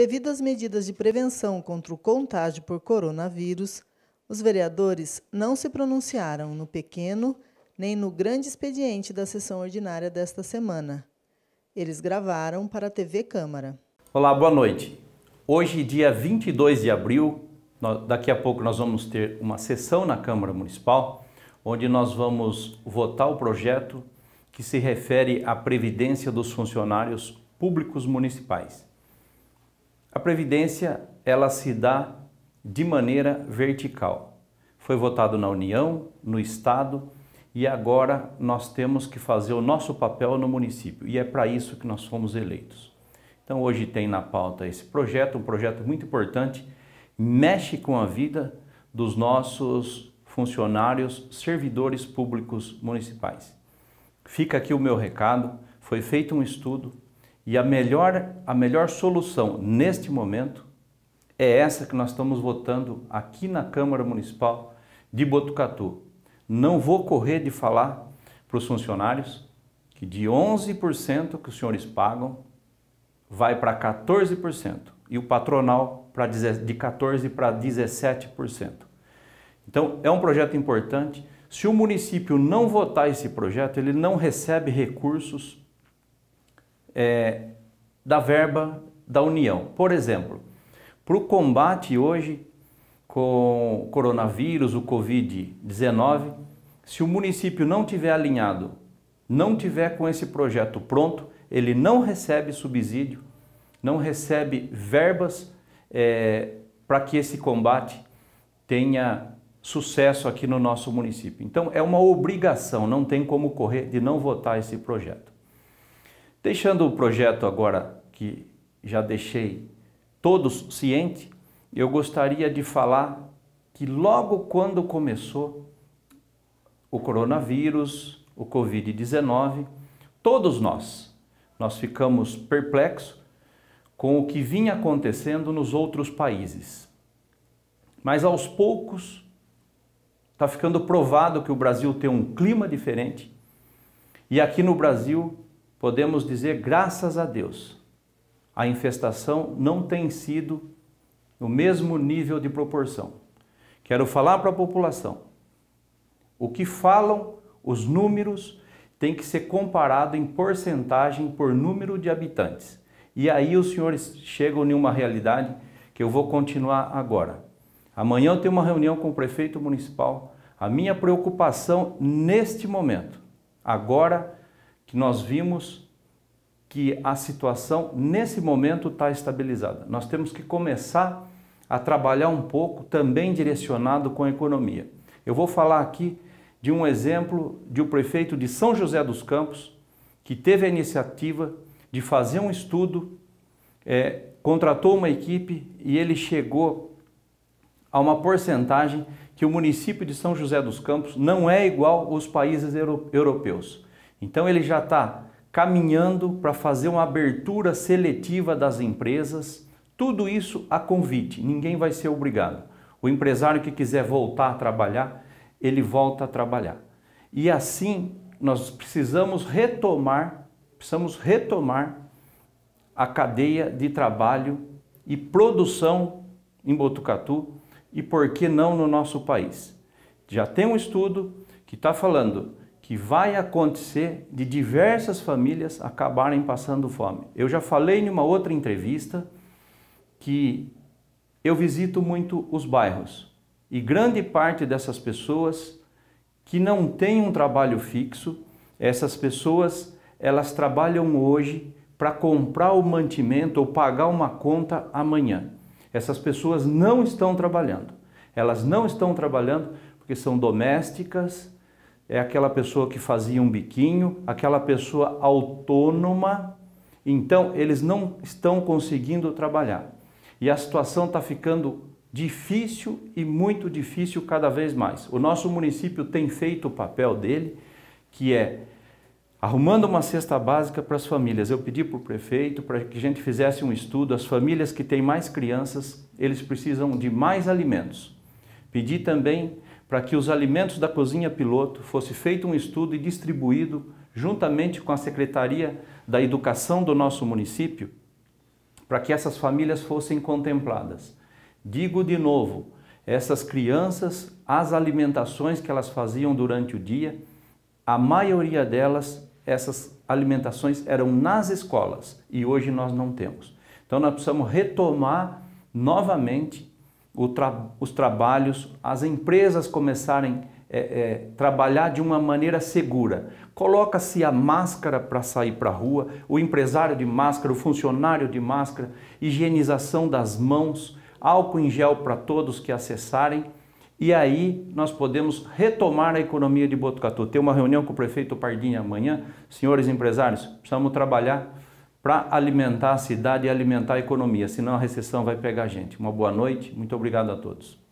Devido às medidas de prevenção contra o contágio por coronavírus, os vereadores não se pronunciaram no pequeno nem no grande expediente da sessão ordinária desta semana. Eles gravaram para a TV Câmara. Olá, boa noite. Hoje, dia 22 de abril, daqui a pouco nós vamos ter uma sessão na Câmara Municipal, onde nós vamos votar o projeto que se refere à previdência dos funcionários públicos municipais. A previdência ela se dá de maneira vertical. Foi votado na União, no estado e agora nós temos que fazer o nosso papel no município e é para isso que nós fomos eleitos. Então hoje tem na pauta esse projeto, um projeto muito importante, mexe com a vida dos nossos funcionários, servidores públicos municipais. Fica aqui o meu recado, foi feito um estudo e a melhor, a melhor solução neste momento é essa que nós estamos votando aqui na Câmara Municipal de Botucatu. Não vou correr de falar para os funcionários que de 11% que os senhores pagam vai para 14% e o patronal para de 14 para 17%. Então é um projeto importante. Se o município não votar esse projeto, ele não recebe recursos é, da verba da União. Por exemplo, para o combate hoje com o coronavírus, o Covid-19, se o município não tiver alinhado, não tiver com esse projeto pronto, ele não recebe subsídio, não recebe verbas é, para que esse combate tenha sucesso aqui no nosso município. Então é uma obrigação, não tem como correr de não votar esse projeto. Deixando o projeto agora que já deixei todos cientes, eu gostaria de falar que logo quando começou o coronavírus, o Covid-19, todos nós, nós ficamos perplexos com o que vinha acontecendo nos outros países. Mas aos poucos está ficando provado que o Brasil tem um clima diferente e aqui no Brasil podemos dizer, graças a Deus, a infestação não tem sido no mesmo nível de proporção. Quero falar para a população. O que falam os números tem que ser comparado em porcentagem por número de habitantes. E aí os senhores chegam em uma realidade que eu vou continuar agora. Amanhã eu tenho uma reunião com o prefeito municipal. A minha preocupação neste momento, agora, que nós vimos que a situação nesse momento está estabilizada. Nós temos que começar a trabalhar um pouco também direcionado com a economia. Eu vou falar aqui de um exemplo de um prefeito de São José dos Campos que teve a iniciativa de fazer um estudo, é, contratou uma equipe e ele chegou a uma porcentagem que o município de São José dos Campos não é igual aos países europeus. Então ele já está caminhando para fazer uma abertura seletiva das empresas, tudo isso a convite, ninguém vai ser obrigado. O empresário que quiser voltar a trabalhar, ele volta a trabalhar. E assim nós precisamos retomar, precisamos retomar a cadeia de trabalho e produção em Botucatu e por que não no nosso país. Já tem um estudo que está falando que vai acontecer de diversas famílias acabarem passando fome. Eu já falei em uma outra entrevista que eu visito muito os bairros e grande parte dessas pessoas que não têm um trabalho fixo, essas pessoas elas trabalham hoje para comprar o mantimento ou pagar uma conta amanhã. Essas pessoas não estão trabalhando. Elas não estão trabalhando porque são domésticas, é aquela pessoa que fazia um biquinho, aquela pessoa autônoma. Então, eles não estão conseguindo trabalhar. E a situação está ficando difícil e muito difícil cada vez mais. O nosso município tem feito o papel dele, que é arrumando uma cesta básica para as famílias. Eu pedi para o prefeito para que a gente fizesse um estudo. As famílias que têm mais crianças, eles precisam de mais alimentos. Pedi também para que os alimentos da cozinha piloto fosse feito um estudo e distribuído juntamente com a Secretaria da Educação do nosso município, para que essas famílias fossem contempladas. Digo de novo, essas crianças, as alimentações que elas faziam durante o dia, a maioria delas, essas alimentações eram nas escolas e hoje nós não temos. Então nós precisamos retomar novamente tra os trabalhos, as empresas começarem a é, é, trabalhar de uma maneira segura. Coloca-se a máscara para sair para a rua, o empresário de máscara, o funcionário de máscara, higienização das mãos, álcool em gel para todos que acessarem. E aí nós podemos retomar a economia de Botucatu. Tem uma reunião com o prefeito Pardinha amanhã. Senhores empresários, precisamos trabalhar para alimentar a cidade e alimentar a economia, senão a recessão vai pegar a gente. Uma boa noite, muito obrigado a todos.